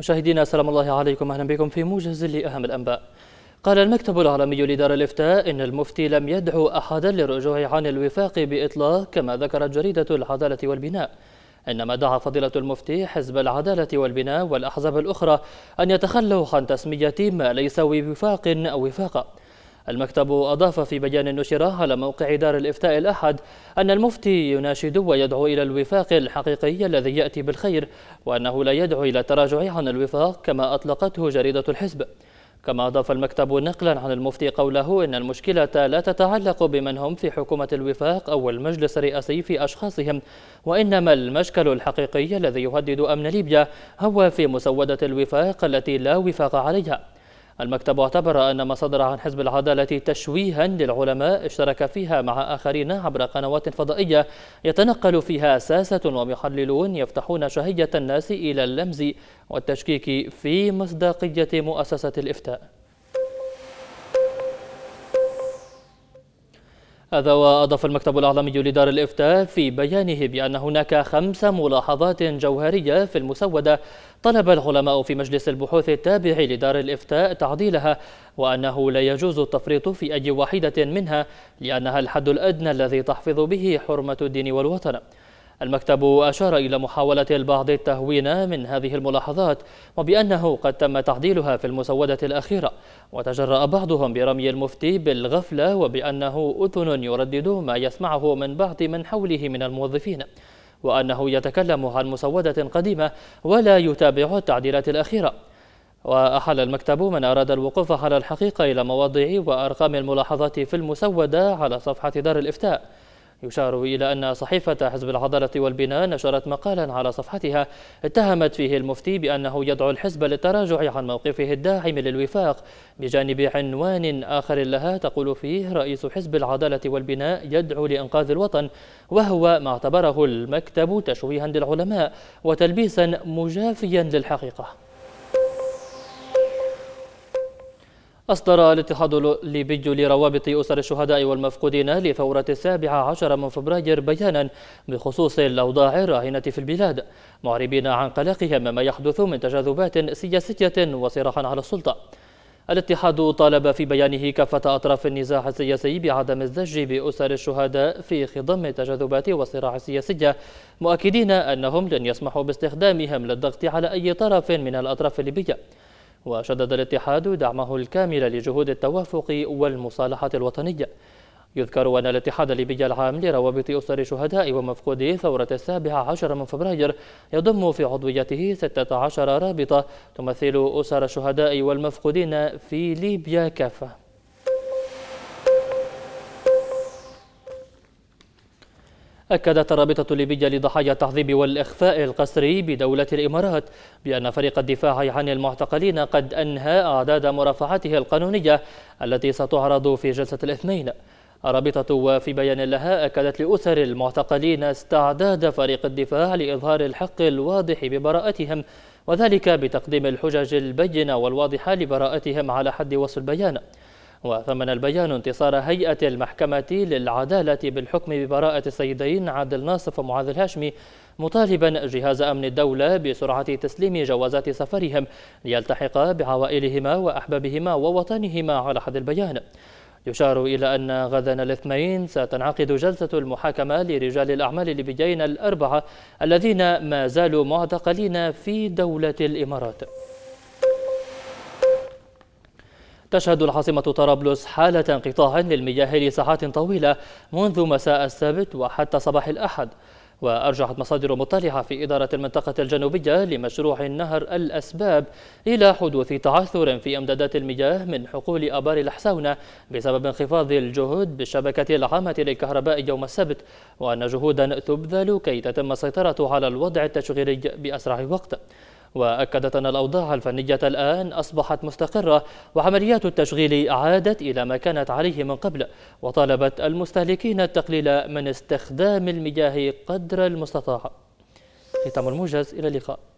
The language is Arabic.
مشاهدينا السلام الله عليكم أهلا بكم في موجز لأهم الأنباء قال المكتب العالمي لدار الإفتاء إن المفتي لم يدعو أحدا للرجوع عن الوفاق بإطلاق كما ذكرت جريدة العدالة والبناء إنما دعا فضيلة المفتي حزب العدالة والبناء والأحزاب الأخرى أن يتخلوا عن تسمية ما ليس وفاق أو وفاقا المكتب أضاف في بيان نشر على موقع دار الإفتاء الأحد أن المفتي يناشد ويدعو إلى الوفاق الحقيقي الذي يأتي بالخير وأنه لا يدعو إلى التراجع عن الوفاق كما أطلقته جريدة الحزب كما أضاف المكتب نقلا عن المفتي قوله إن المشكلة لا تتعلق بمن هم في حكومة الوفاق أو المجلس الرئاسي في أشخاصهم وإنما المشكل الحقيقي الذي يهدد أمن ليبيا هو في مسودة الوفاق التي لا وفاق عليها المكتب اعتبر أن ما صدر عن حزب العدالة تشويها للعلماء اشترك فيها مع آخرين عبر قنوات فضائية يتنقل فيها ساسة ومحللون يفتحون شهية الناس إلى اللمز والتشكيك في مصداقية مؤسسة الإفتاء هذا وأضاف المكتب الأعلامي لدار الإفتاء في بيانه بأن هناك خمس ملاحظات جوهرية في المسودة طلب العلماء في مجلس البحوث التابع لدار الإفتاء تعديلها وأنه لا يجوز التفريط في أي واحدة منها لأنها الحد الأدنى الذي تحفظ به حرمة الدين والوطن المكتب أشار إلى محاولة البعض التهوين من هذه الملاحظات وبأنه قد تم تعديلها في المسودة الأخيرة وتجرأ بعضهم برمي المفتي بالغفلة وبأنه أذن يردد ما يسمعه من بعض من حوله من الموظفين وأنه يتكلم عن مسودة قديمة ولا يتابع التعديلات الأخيرة وأحل المكتب من أراد الوقوف على الحقيقة إلى مواضع وأرقام الملاحظات في المسودة على صفحة دار الإفتاء يشار إلى أن صحيفة حزب العضلة والبناء نشرت مقالا على صفحتها اتهمت فيه المفتي بأنه يدعو الحزب للتراجع عن موقفه الداعم للوفاق بجانب عنوان آخر لها تقول فيه رئيس حزب العضلة والبناء يدعو لإنقاذ الوطن وهو ما اعتبره المكتب تشويها للعلماء وتلبيسا مجافيا للحقيقة أصدر الاتحاد الليبي لروابط أسر الشهداء والمفقودين لثورة السابع عشر من فبراير بيانا بخصوص الأوضاع الراهنة في البلاد معربين عن قلقهم مما يحدث من تجاذبات سياسية وصراع على السلطة الاتحاد طالب في بيانه كافة أطراف النزاع السياسي بعدم الزج بأسر الشهداء في خضم التجاذبات والصراع السياسي مؤكدين أنهم لن يسمحوا باستخدامهم للضغط على أي طرف من الأطراف الليبية وشدد الاتحاد دعمه الكامل لجهود التوافق والمصالحة الوطنية يذكر أن الاتحاد الليبي العام لروابط أسر شهداء ومفقودي ثورة السابع عشر من فبراير يضم في عضويته 16 رابطة تمثل أسر الشهداء والمفقودين في ليبيا كافة أكدت الرابطة الليبية لضحايا التعذيب والإخفاء القسري بدولة الإمارات بأن فريق الدفاع عن المعتقلين قد أنهى أعداد مرافعاته القانونية التي ستعرض في جلسة الاثنين الرابطة وفي بيان لها أكدت لأسر المعتقلين استعداد فريق الدفاع لإظهار الحق الواضح ببراءتهم وذلك بتقديم الحجج البينة والواضحة لبراءتهم على حد وصف البيان وثمن البيان انتصار هيئة المحكمة للعدالة بالحكم ببراءة السيدين عادل ناصف ومعاذ الهاشمي مطالبا جهاز أمن الدولة بسرعة تسليم جوازات سفرهم ليلتحقا بعوائلهما وأحبابهما ووطنهما على حد البيان يشار إلى أن غدا الاثنين ستنعقد جلسة المحاكمة لرجال الأعمال الليبيين الأربعة الذين ما زالوا معتقلين في دولة الإمارات تشهد العاصمة طرابلس حالة انقطاع للمياه لساعات طويلة منذ مساء السبت وحتى صباح الأحد وأرجحت مصادر مطلعة في إدارة المنطقة الجنوبية لمشروع النهر الأسباب إلى حدوث تعثر في أمدادات المياه من حقول أبار الحسونة بسبب انخفاض الجهود بالشبكة العامة للكهرباء يوم السبت وأن جهودا تبذل كي تتم السيطرة على الوضع التشغيلي بأسرع وقت وأكدت أن الأوضاع الفنية الآن أصبحت مستقرة وعمليات التشغيل عادت إلى ما كانت عليه من قبل وطالبت المستهلكين التقليل من استخدام المياه قدر المستطاع ختام الموجز إلى اللقاء